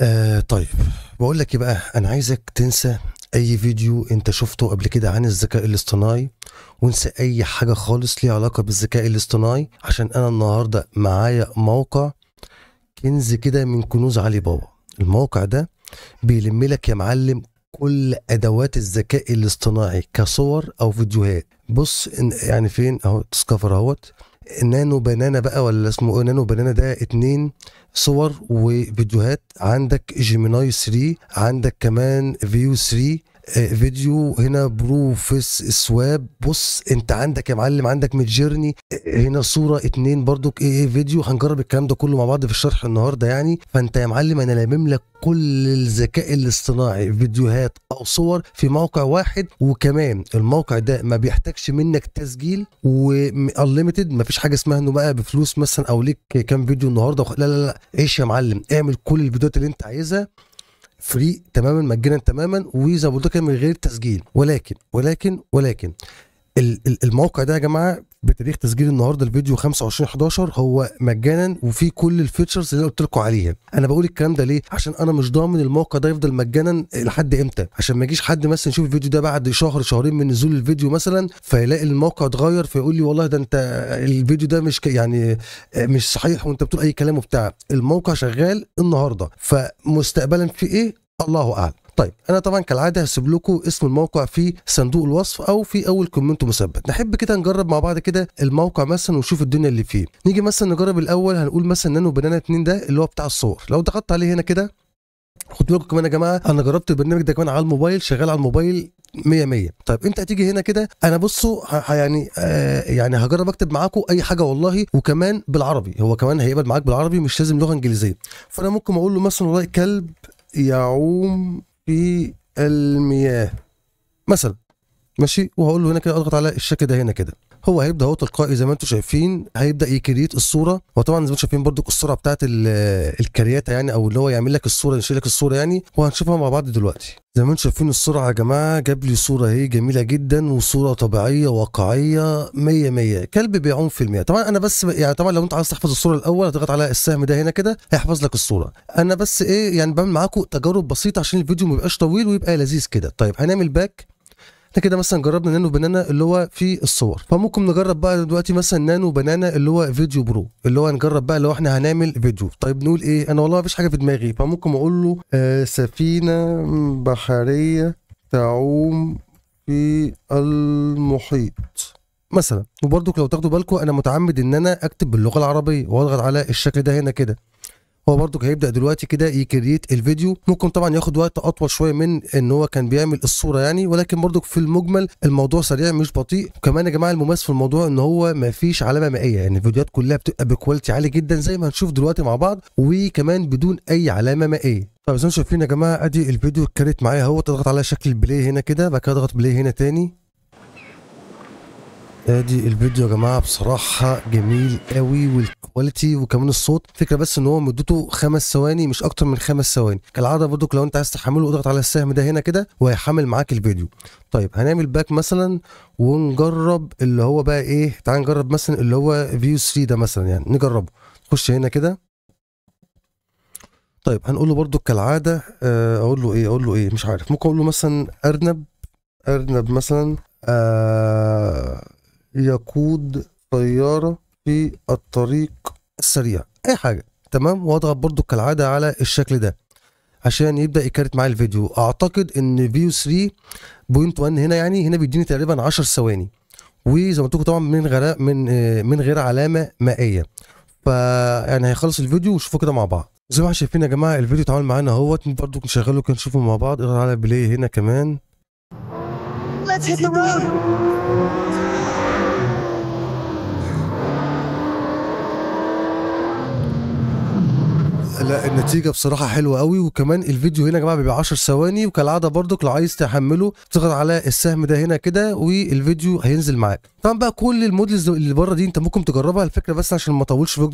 آه طيب بقول لك إيه بقى انا عايزك تنسى اي فيديو انت شفته قبل كده عن الذكاء الاصطناعي وانسى اي حاجه خالص ليها علاقه بالذكاء الاصطناعي عشان انا النهارده معايا موقع كنز كده من كنوز علي بابا الموقع ده بيلم لك يا معلم كل ادوات الذكاء الاصطناعي كصور او فيديوهات بص يعني فين اهو تسكفر اهوت نانو بنانا بقى ولا اسمه إيه؟ نانو بنانا ده اتنين صور وفيديوهات عندك جيميناي 3 عندك كمان فيو 3 آه، فيديو هنا بروفيس سواب بص انت عندك يا معلم عندك ميدجيرني آه، هنا صوره اتنين برضو ايه فيديو هنجرب الكلام ده كله مع بعض في الشرح النهارده يعني فانت يا معلم انا لامم لك كل الذكاء الاصطناعي فيديوهات او صور في موقع واحد وكمان الموقع ده ما بيحتاجش منك تسجيل وانليمتد ما فيش حاجه اسمها انه بقى بفلوس مثلا او ليك كام فيديو النهارده لا لا لا عيش يا معلم اعمل كل الفيديوهات اللي انت عايزها فري تماما مجانا تماما وزي ما قلت من غير تسجيل ولكن ولكن ولكن الموقع ده يا جماعه بتاريخ تسجيل النهارده الفيديو 25 11 هو مجانا وفي كل الفيتشرز اللي قلت لكم عليها انا بقول الكلام ده ليه عشان انا مش ضامن الموقع ده يفضل مجانا لحد امتى عشان ما يجيش حد مثلا يشوف الفيديو ده بعد شهر شهرين من نزول الفيديو مثلا فيلاقي الموقع اتغير فيقول لي والله ده انت الفيديو ده مش يعني مش صحيح وانت بتقول اي كلام وبتاع الموقع شغال النهارده فمستقبلا في ايه الله اعلم طيب انا طبعا كالعاده هسيب لكم اسم الموقع في صندوق الوصف او في اول كومنت مثبت نحب كده نجرب مع بعض كده الموقع مثلا ونشوف الدنيا اللي فيه نيجي مثلا نجرب الاول هنقول مثلا نانو بنانا 2 ده اللي هو بتاع الصور لو ضغطت عليه هنا كده خد بالكم كمان يا جماعه انا جربت البرنامج ده كمان على الموبايل شغال على الموبايل 100 100 طيب انت هتيجي هنا كده انا بصوا يعني آه يعني هجرب اكتب معاكم اي حاجه والله وكمان بالعربي هو كمان هيقبل معاك بالعربي مش لازم لغه انجليزيه فانا ممكن اقول له مثلا والله كلب يعوم في المياه مثلا ماشي وهقول له هنا كده اضغط على الشكل ده هنا كده هو هيبدا هو تلقائي زي ما انتم شايفين هيبدا يكريت الصوره وطبعا زي ما انتم شايفين برضو الصوره بتاعت الكرياته يعني او اللي هو يعمل لك الصوره يشيل لك الصوره يعني وهنشوفها مع بعض دلوقتي زي ما انتم شايفين الصوره يا جماعه جاب لي صوره اهي جميله جدا وصوره طبيعيه واقعيه 100 100 كلب بيعوم في المياه طبعا انا بس يعني طبعا لو انت عايز تحفظ الصوره الاول هتضغط على السهم ده هنا كده هيحفظ لك الصوره انا بس ايه يعني بعمل معاكم تجارب بسيطه عشان الفيديو ما يبقاش طويل ويبقى لذيذ كده طيب هنعمل باك احنا كده مثلا جربنا نانو بنانا اللي هو في الصور فممكن نجرب بقى دلوقتي مثلا نانو بنانا اللي هو فيديو برو اللي هو نجرب بقى لو احنا هنعمل فيديو طيب نقول ايه انا والله مفيش حاجه في دماغي فممكن اقول له آه سفينه بحريه تعوم في المحيط مثلا وبرضك لو تاخدوا بالكم انا متعمد ان انا اكتب باللغه العربيه واضغط على الشكل ده هنا كده هو برضك هيبدا دلوقتي كده يكريت الفيديو ممكن طبعا ياخد وقت اطول شويه من ان هو كان بيعمل الصوره يعني ولكن برضك في المجمل الموضوع سريع مش بطيء وكمان يا جماعه المميز في الموضوع ان هو ما فيش علامه مائيه يعني الفيديوهات كلها بتبقى بكواليتي عالي جدا زي ما هنشوف دلوقتي مع بعض وكمان بدون اي علامه مائيه طيب زي ما شايفين يا جماعه ادي الفيديو اتكريت معايا اهو تضغط على شكل بلاي هنا كده بعد كده اضغط بلاي هنا تاني ادي الفيديو يا جماعه بصراحه جميل قوي والكواليتي وكمان الصوت فكره بس ان هو مدته خمس ثواني مش اكتر من خمس ثواني كالعاده برضو لو انت عايز تحمله اضغط على السهم ده هنا كده وهيحمل معاك الفيديو طيب هنعمل باك مثلا ونجرب اللي هو بقى ايه تعال نجرب مثلا اللي هو فيو 3 ده مثلا يعني نجربه نخش هنا كده طيب هنقول له برضو كالعاده آه، اقول له ايه اقول له ايه مش عارف ممكن اقول له مثلا ارنب ارنب مثلا آه يقود طيارة في الطريق السريع أي حاجة تمام وأضغط برضو كالعادة على الشكل ده عشان يبدا يكارت معايا الفيديو اعتقد ان فيو 3 بوينت 1 هنا يعني هنا بيديني تقريبا 10 ثواني وزي ما قلت طبعا من غير من من غير علامه مائيه يعني هيخلص الفيديو وشوفوا كده مع بعض زي ما شايفين يا جماعه الفيديو اتعمل معانا اهوت برضو نشغله كده نشوفه مع بعض اضغط على بلاي هنا كمان Let's hit the road. لا النتيجه بصراحه حلوه قوي وكمان الفيديو هنا يا جماعه بيبقى 10 ثواني وكالعاده برضك لو عايز تحمله تضغط على السهم ده هنا كده والفيديو هينزل معاك طبعا بقى كل المودلز اللي بره دي انت ممكن تجربها الفكره بس عشان ما اطولش آه،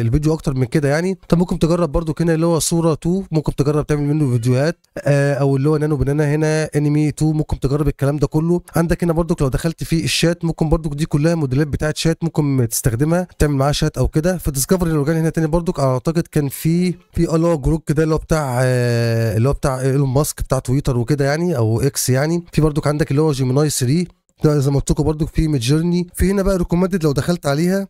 الفيديو اكتر من كده يعني انت ممكن تجرب برضو هنا اللي هو صوره 2 ممكن تجرب تعمل منه فيديوهات آه، او اللي هو نانو بنانا هنا انمي 2 ممكن تجرب الكلام ده كله عندك هنا برضك لو دخلت في الشات ممكن برضك دي كلها موديلات بتاعه شات ممكن تستخدمها تعمل معاها شات او كده فديسكفري لو جاني هنا تاني برضك اعتقد كان في في اللي هو جروب كده اللي هو بتاع آه، اللي هو بتاع ايلون ماسك بتاع تويتر وكده يعني او اكس يعني في برضك عندك اللي هو جيميناي 3 ده زي ما قلت لكم برضك في ميد جيرني في هنا بقى ريكومندد لو دخلت عليها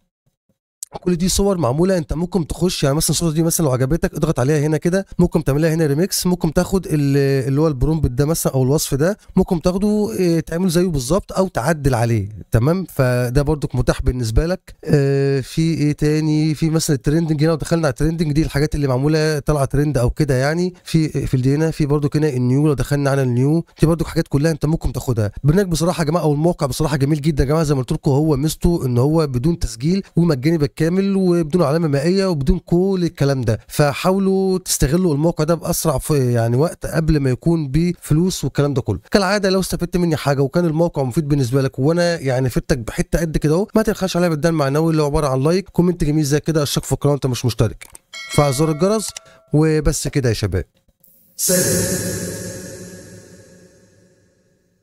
كل دي صور معموله انت ممكن تخش يعني مثلا الصوره دي مثلا لو عجبتك اضغط عليها هنا كده ممكن تعملها هنا ريميكس ممكن تاخد اللي هو البرومبت ده مثلا او الوصف ده ممكن تاخده آه، تعمل زيه بالظبط او تعدل عليه تمام فده برضك متاح بالنسبه لك اه في ايه تاني في مثلا الترندنج هنا ودخلنا على الترندنج دي الحاجات اللي معموله طالعه ترند او كده يعني في آه، في هنا في برضك هنا النيو لو دخلنا على النيو دي برضك حاجات كلها انت ممكن تاخدها البرنامج بصراحه يا جماعه او الموقع بصراحه جميل جدا يا جماعه زي ما قلت لكم هو ميزته ان هو بدون تسجيل ومجاني كامل وبدون علامه مائيه وبدون كل الكلام ده فحاولوا تستغلوا الموقع ده باسرع في يعني وقت قبل ما يكون بفلوس والكلام ده كله كالعاده لو استفدت مني حاجه وكان الموقع مفيد بالنسبه لك وانا يعني فدتك بحته قد كده اهو ما تبخلش عليا بالدعم المعنوي اللي هو عباره عن لايك كومنت جميل زي كده اشترك في القناه انت مش مشترك فزر الجرس وبس كده يا شباب سلام